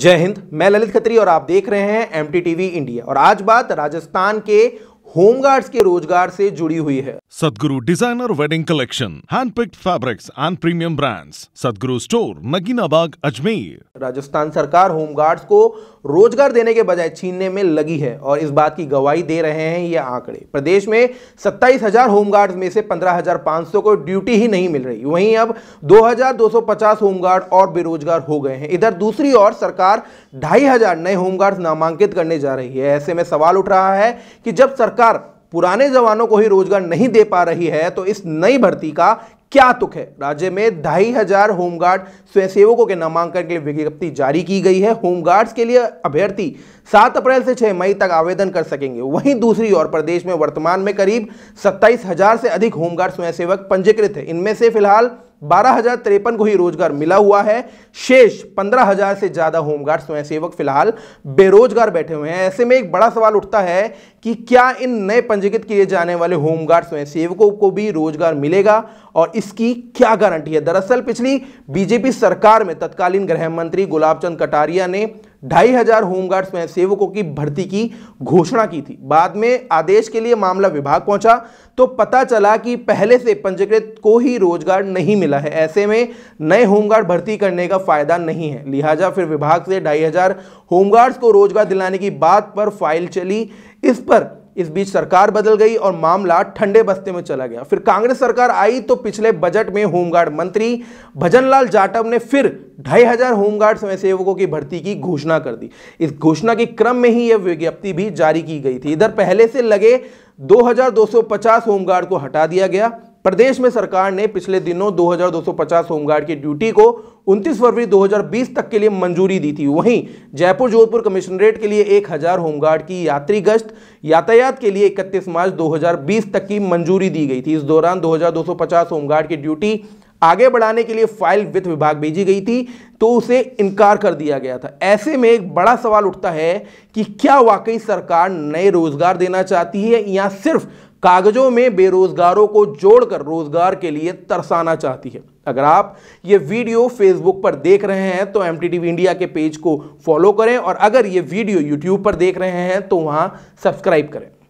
जय हिंद मैं ललित खत्री और आप देख रहे हैं एम टी टीवी इंडिया और आज बात राजस्थान के होमगार्ड्स के रोजगार से जुड़ी हुई है Sadguru designer wedding collection hand picked fabrics and premium brands Sadguru store Naginabagh Ajmer Rajasthan सरकार होमगार्ड्स को रोजगार देने के बजाय छीनने में लगी है और इस बात की गवाही दे रहे हैं ये आंकड़े प्रदेश में सत्ताईस हजार होमगार्ड्स में से पंद्रह हजार पांच सौ को ड्यूटी ही नहीं मिल रही वहीं अब दो हजार दो सौ पचास होमगार्ड और बेरोजगार हो गए हैं इधर दूसरी ओर सरकार ढाई हजार नए होमगार्ड नामांकित करने जा रही है ऐसे में सवाल उठ रहा है कि जब सरकार सरकार पुराने जवानों को ही रोजगार नहीं दे पा रही है तो इस नई भर्ती का क्या तुक है राज्य में ढाई हजार होमगार्ड स्वयंसेवकों के नामांकन के लिए विज्ञप्ति जारी की गई है होमगार्ड्स के लिए अभ्यर्थी 7 अप्रैल से 6 मई तक आवेदन कर सकेंगे वहीं दूसरी ओर प्रदेश में वर्तमान में करीब सत्ताईस हजार से अधिक होमगार्ड स्वयंसेवक पंजीकृत हैं इनमें से फिलहाल बारह हजार तिरपन को ही रोजगार मिला हुआ है शेष पंद्रह हजार से ज्यादा होमगार्ड स्वयंसेवक फिलहाल बेरोजगार बैठे हुए हैं ऐसे में एक बड़ा सवाल उठता है कि क्या इन नए पंजीकृत किए जाने वाले होमगार्ड स्वयंसेवकों को भी रोजगार मिलेगा और इसकी क्या गारंटी है दरअसल पिछली बीजेपी सरकार में तत्कालीन गृह मंत्री गुलाब चंद कटारिया ने ढाई हजार होमगार्ड स्वयं सेवकों की भर्ती की घोषणा की थी बाद में आदेश के लिए मामला विभाग पहुंचा तो पता चला कि पहले से पंजीकृत को ही रोजगार नहीं मिला है ऐसे में नए होमगार्ड भर्ती करने का फायदा नहीं है लिहाजा फिर विभाग से ढाई हजार होमगार्ड्स को रोजगार दिलाने की बात पर फाइल चली इस पर इस बीच सरकार बदल गई और मामला ठंडे बस्ते में चला गया फिर कांग्रेस सरकार आई तो पिछले बजट में होमगार्ड मंत्री भजनलाल जाटव ने फिर ढाई हजार होमगार्ड स्वयंसेवकों की भर्ती की घोषणा कर दी इस घोषणा के क्रम में ही यह विज्ञप्ति भी जारी की गई थी इधर पहले से लगे 2250 होमगार्ड को हटा दिया गया प्रदेश में सरकार ने पिछले दिनों 2250 होमगार्ड की ड्यूटी को 29 फरवरी 2020 तक के लिए मंजूरी दी थी वहीं जयपुर जोधपुर कमिश्नरेट के लिए 1000 होमगार्ड की यात्री गश्त यातायात के लिए 31 मार्च 2020 तक की मंजूरी दी गई थी इस दौरान 2250 होमगार्ड की ड्यूटी आगे बढ़ाने के लिए फाइल वित्त विभाग भेजी गई थी तो उसे इनकार कर दिया गया था ऐसे में एक बड़ा सवाल उठता है कि क्या वाकई सरकार नए रोजगार देना चाहती है या सिर्फ कागजों में बेरोजगारों को जोड़कर रोजगार के लिए तरसाना चाहती है अगर आप ये वीडियो फेसबुक पर देख रहे हैं तो एम इंडिया के पेज को फॉलो करें और अगर ये वीडियो यूट्यूब पर देख रहे हैं तो वहाँ सब्सक्राइब करें